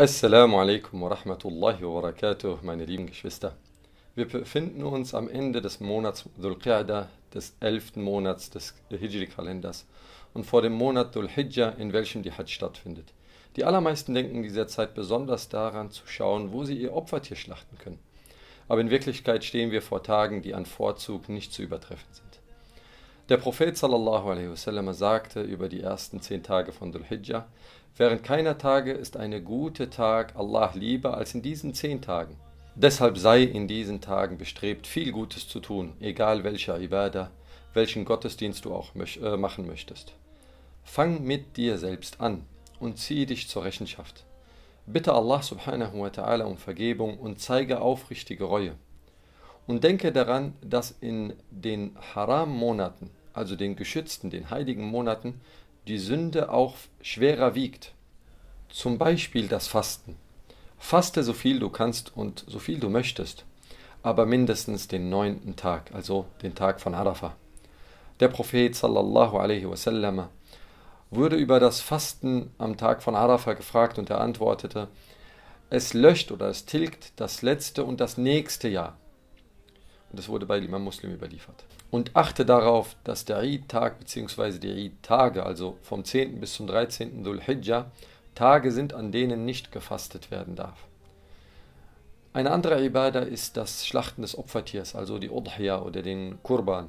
Assalamu alaikum wa rahmatullahi wa barakatuh, meine lieben Geschwister. Wir befinden uns am Ende des Monats Dhul Qa'dah, des elften Monats des Hijri-Kalenders und vor dem Monat Dhul Hijjah, in welchem die Hajj stattfindet. Die allermeisten denken in dieser Zeit besonders daran zu schauen, wo sie ihr Opfertier schlachten können. Aber in Wirklichkeit stehen wir vor Tagen, die an Vorzug nicht zu übertreffen sind. Der Prophet sallallahu wasallam sagte über die ersten zehn Tage von Dhul-Hijjah, während keiner Tage ist eine gute Tag Allah lieber als in diesen zehn Tagen. Deshalb sei in diesen Tagen bestrebt, viel Gutes zu tun, egal welcher Ibadah, welchen Gottesdienst du auch möch äh, machen möchtest. Fang mit dir selbst an und zieh dich zur Rechenschaft. Bitte Allah subhanahu wa ta'ala um Vergebung und zeige aufrichtige Reue. Und denke daran, dass in den Haram-Monaten also den geschützten, den heiligen Monaten, die Sünde auch schwerer wiegt. Zum Beispiel das Fasten. Faste so viel du kannst und so viel du möchtest, aber mindestens den neunten Tag, also den Tag von Arafah. Der Prophet sallallahu alaihi wasallam wurde über das Fasten am Tag von Arafah gefragt und er antwortete, es löscht oder es tilgt das letzte und das nächste Jahr. Und das wurde bei Imam Muslim überliefert. Und achte darauf, dass der Eid-Tag bzw. die Eid-Tage, also vom 10. bis zum 13. Dhul-Hijjah, Tage sind, an denen nicht gefastet werden darf. Eine andere Ibadah ist das Schlachten des Opfertiers, also die Udhya oder den Kurban.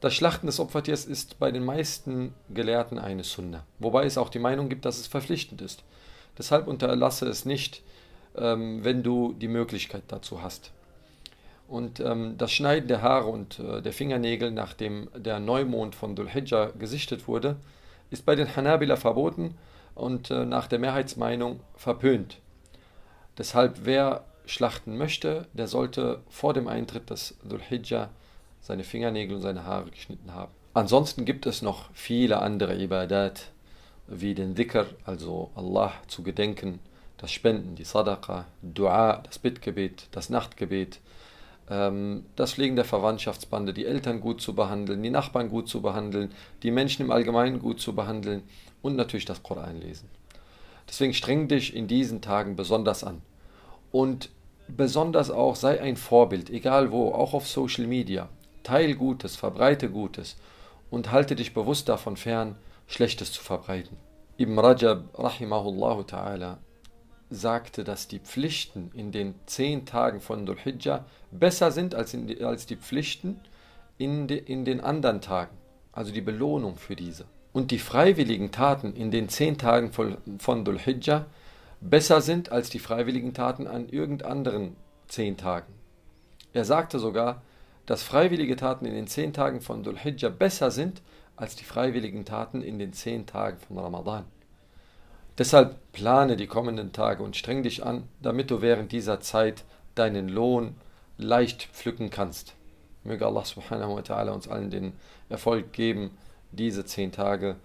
Das Schlachten des Opfertiers ist bei den meisten Gelehrten eine Sunna, wobei es auch die Meinung gibt, dass es verpflichtend ist. Deshalb unterlasse es nicht, ähm, wenn du die Möglichkeit dazu hast. Und ähm, das Schneiden der Haare und äh, der Fingernägel, nachdem der Neumond von Dulhijjah gesichtet wurde, ist bei den Hanabila verboten und äh, nach der Mehrheitsmeinung verpönt. Deshalb, wer schlachten möchte, der sollte vor dem Eintritt des Dulhijjah seine Fingernägel und seine Haare geschnitten haben. Ansonsten gibt es noch viele andere Ibadat, wie den Dhikr, also Allah zu gedenken, das Spenden, die Sadaqa, Dua, das Bittgebet, das Nachtgebet, ähm, das Pflegen der Verwandtschaftsbande, die Eltern gut zu behandeln, die Nachbarn gut zu behandeln, die Menschen im Allgemeinen gut zu behandeln und natürlich das Koran lesen. Deswegen streng dich in diesen Tagen besonders an. Und besonders auch sei ein Vorbild, egal wo, auch auf Social Media. Teil Gutes, verbreite Gutes und halte dich bewusst davon fern, Schlechtes zu verbreiten. Ibn Rajab, rahimahullahu ta'ala, sagte, dass die Pflichten in den zehn Tagen von Dhul Hijjah besser sind als, die, als die Pflichten in, de, in den anderen Tagen, also die Belohnung für diese. Und die freiwilligen Taten in den zehn Tagen von, von Dhul Hijjah besser sind als die freiwilligen Taten an irgend anderen zehn Tagen. Er sagte sogar, dass freiwillige Taten in den zehn Tagen von Dhul Hijjah besser sind als die freiwilligen Taten in den zehn Tagen von Ramadan. Deshalb plane die kommenden Tage und streng dich an, damit du während dieser Zeit deinen Lohn leicht pflücken kannst. Möge Allah subhanahu wa ta'ala uns allen den Erfolg geben, diese zehn Tage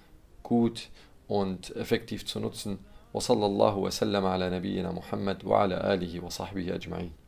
gut und effektiv zu nutzen. وصلى الله وسلم على نبينا محمد وعلى آله وصحبه أجمعين